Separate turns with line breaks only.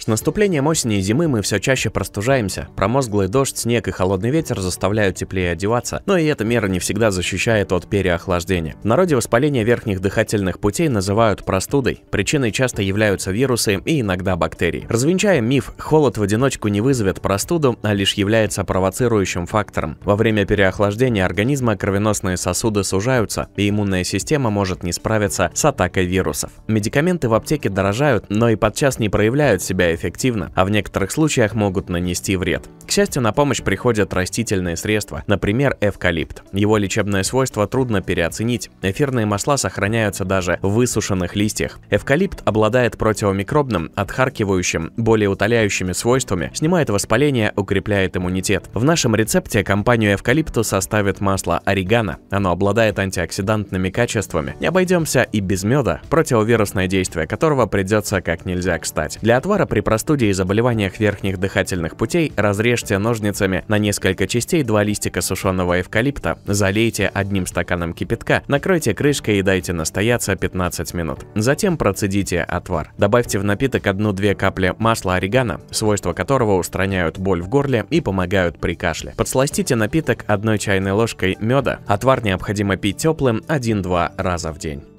С наступлением осени и зимы мы все чаще простужаемся. Промозглый дождь, снег и холодный ветер заставляют теплее одеваться, но и эта мера не всегда защищает от переохлаждения. В народе воспаление верхних дыхательных путей называют простудой. Причиной часто являются вирусы и иногда бактерии. Развенчаем миф, холод в одиночку не вызовет простуду, а лишь является провоцирующим фактором. Во время переохлаждения организма кровеносные сосуды сужаются, и иммунная система может не справиться с атакой вирусов. Медикаменты в аптеке дорожают, но и подчас не проявляют себя эффективно, а в некоторых случаях могут нанести вред. К счастью, на помощь приходят растительные средства, например, эвкалипт. Его лечебное свойство трудно переоценить. Эфирные масла сохраняются даже в высушенных листьях. Эвкалипт обладает противомикробным, отхаркивающим, более утоляющими свойствами, снимает воспаление, укрепляет иммунитет. В нашем рецепте компанию эвкалипту составит масло орегано. Оно обладает антиоксидантными качествами. Не обойдемся и без меда, противовирусное действие которого придется как нельзя кстати. Для отвара при при простуде и заболеваниях верхних дыхательных путей разрежьте ножницами на несколько частей два листика сушеного эвкалипта, залейте одним стаканом кипятка, накройте крышкой и дайте настояться 15 минут. Затем процедите отвар. Добавьте в напиток 1-2 капли масла орегано, свойства которого устраняют боль в горле и помогают при кашле. Подсластите напиток одной чайной ложкой меда. Отвар необходимо пить теплым 1-2 раза в день.